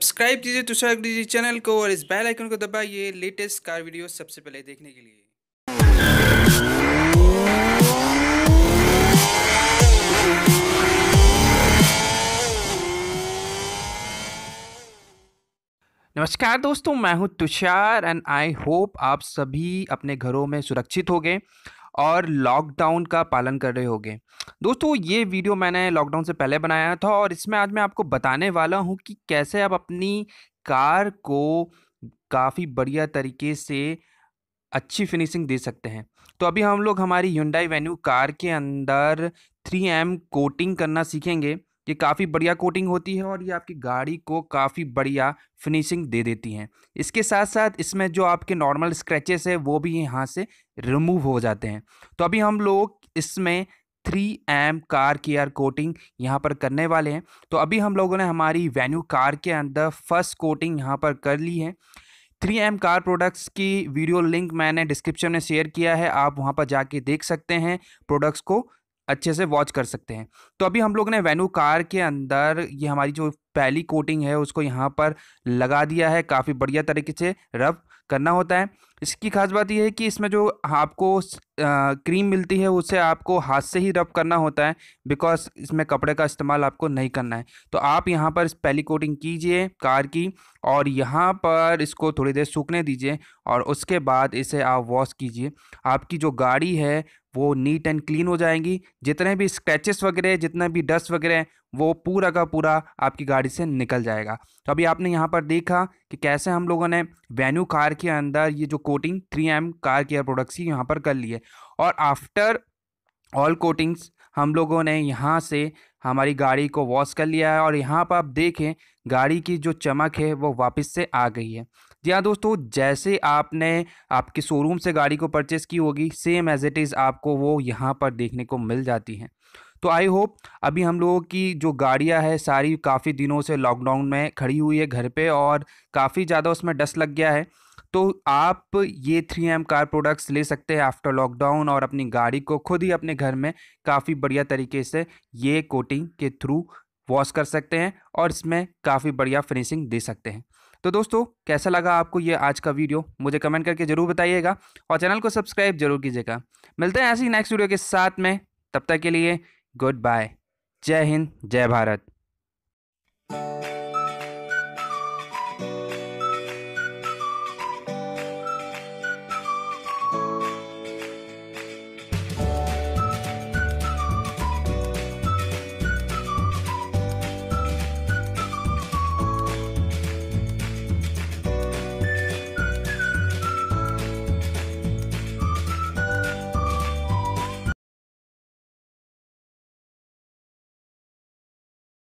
subscribe कीजिए तुषार कीजिए channel को और इस बेल आइकन को दबाइए लेटेस्ट कार वीडियो सबसे पहले देखने के लिए नमस्कार दोस्तों मैं हूं तुषार एंड आई होप आप सभी अपने घरों में सुरक्षित हो गए और लॉकडाउन का पालन कर रहे होंगे दोस्तों ये वीडियो मैंने लॉकडाउन से पहले बनाया था और इसमें आज मैं आपको बताने वाला हूँ कि कैसे आप अपनी कार को काफ़ी बढ़िया तरीके से अच्छी फिनिशिंग दे सकते हैं तो अभी हम लोग हमारी ह्यूंडई वेन्यू कार के अंदर थ्री एम कोटिंग करना सीखेंगे ये काफ़ी बढ़िया कोटिंग होती है और ये आपकी गाड़ी को काफ़ी बढ़िया फिनिशिंग दे देती हैं इसके साथ साथ इसमें जो आपके नॉर्मल स्क्रैचेस है वो भी यहाँ से रिमूव हो जाते हैं तो अभी हम लोग इसमें थ्री एम कार की आर कोटिंग यहाँ पर करने वाले हैं तो अभी हम लोगों ने हमारी वेन्यू कार के अंदर फर्स्ट कोटिंग यहाँ पर कर ली है थ्री एम कार प्रोडक्ट्स की वीडियो लिंक मैंने डिस्क्रिप्शन में शेयर किया है आप वहाँ पर जाके देख सकते हैं प्रोडक्ट्स को अच्छे से वॉच कर सकते हैं तो अभी हम लोग ने वेन्यू कार के अंदर ये हमारी जो पहली कोटिंग है उसको यहाँ पर लगा दिया है काफ़ी बढ़िया तरीके से रब करना होता है इसकी खास बात यह है कि इसमें जो आपको क्रीम मिलती है उसे आपको हाथ से ही रब करना होता है बिकॉज इसमें कपड़े का इस्तेमाल आपको नहीं करना है तो आप यहाँ पर पहली कोटिंग कीजिए कार की और यहाँ पर इसको थोड़ी देर सूखने दीजिए और उसके बाद इसे आप वॉश कीजिए आपकी जो गाड़ी है वो नीट एंड क्लीन हो जाएंगी जितने भी स्क्रैचेस वगैरह जितने भी डस्ट वगैरह वो पूरा का पूरा आपकी गाड़ी से निकल जाएगा तो अभी आपने यहाँ पर देखा कि कैसे हम लोगों ने वेन्यू कार के अंदर ये जो coating three M car care products की यहाँ पर कर ली है और आफ्टर ऑल कोटिंग्स हम लोगों ने यहाँ से हमारी गाड़ी को वॉश कर लिया है और यहाँ पर आप देखें गाड़ी की जो चमक है वो वापस से आ गई है जी हाँ दोस्तों जैसे आपने आपके शोरूम से गाड़ी को परचेस की होगी सेम एज इट इज़ आपको वो यहाँ पर देखने को मिल जाती हैं तो आई होप अभी हम लोगों की जो गाड़ियाँ है सारी काफ़ी दिनों से लॉकडाउन में खड़ी हुई है घर पर और काफ़ी ज़्यादा उसमें डस्ट लग गया है तो आप ये थ्री एम कार प्रोडक्ट्स ले सकते हैं आफ्टर लॉकडाउन और अपनी गाड़ी को खुद ही अपने घर में काफ़ी बढ़िया तरीके से ये कोटिंग के थ्रू वॉश कर सकते हैं और इसमें काफ़ी बढ़िया फिनिशिंग दे सकते हैं तो दोस्तों कैसा लगा आपको ये आज का वीडियो मुझे कमेंट करके ज़रूर बताइएगा और चैनल को सब्सक्राइब जरूर कीजिएगा मिलते हैं ऐसे ही नेक्स्ट वीडियो के साथ में तब तक के लिए गुड बाय जय हिंद जय भारत